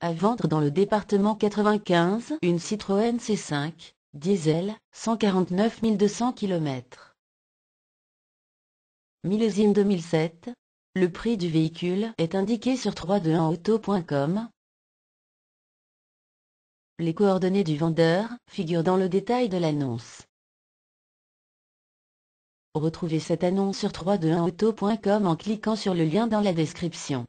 À vendre dans le département 95, une Citroën C5, diesel, 149 200 km. Millésime 2007. Le prix du véhicule est indiqué sur 321auto.com. Les coordonnées du vendeur figurent dans le détail de l'annonce. Retrouvez cette annonce sur 321auto.com en cliquant sur le lien dans la description.